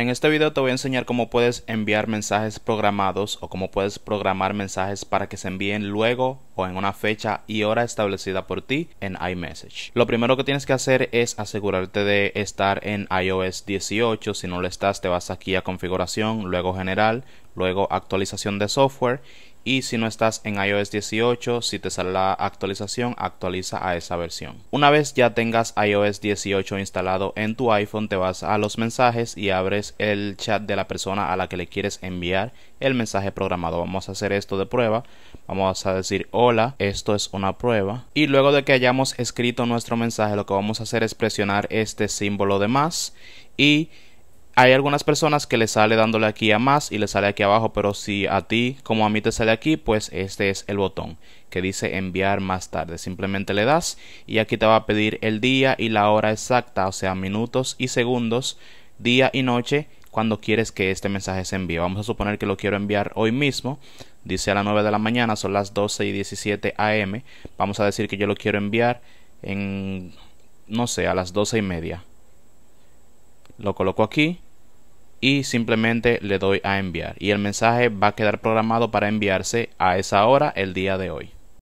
En este video te voy a enseñar cómo puedes enviar mensajes programados o cómo puedes programar mensajes para que se envíen luego o en una fecha y hora establecida por ti en iMessage. Lo primero que tienes que hacer es asegurarte de estar en iOS 18. Si no lo estás, te vas aquí a configuración, luego general, luego actualización de software y si no estás en iOS 18, si te sale la actualización, actualiza a esa versión. Una vez ya tengas iOS 18 instalado en tu iPhone, te vas a los mensajes y abres el chat de la persona a la que le quieres enviar el mensaje programado. Vamos a hacer esto de prueba. Vamos a decir hola, esto es una prueba. Y luego de que hayamos escrito nuestro mensaje, lo que vamos a hacer es presionar este símbolo de más y hay algunas personas que le sale dándole aquí a más y le sale aquí abajo, pero si a ti como a mí te sale aquí, pues este es el botón que dice enviar más tarde. Simplemente le das y aquí te va a pedir el día y la hora exacta, o sea, minutos y segundos, día y noche, cuando quieres que este mensaje se envíe. Vamos a suponer que lo quiero enviar hoy mismo. Dice a las 9 de la mañana, son las 12 y 17 am. Vamos a decir que yo lo quiero enviar en, no sé, a las 12 y media. Lo coloco aquí y simplemente le doy a enviar y el mensaje va a quedar programado para enviarse a esa hora el día de hoy.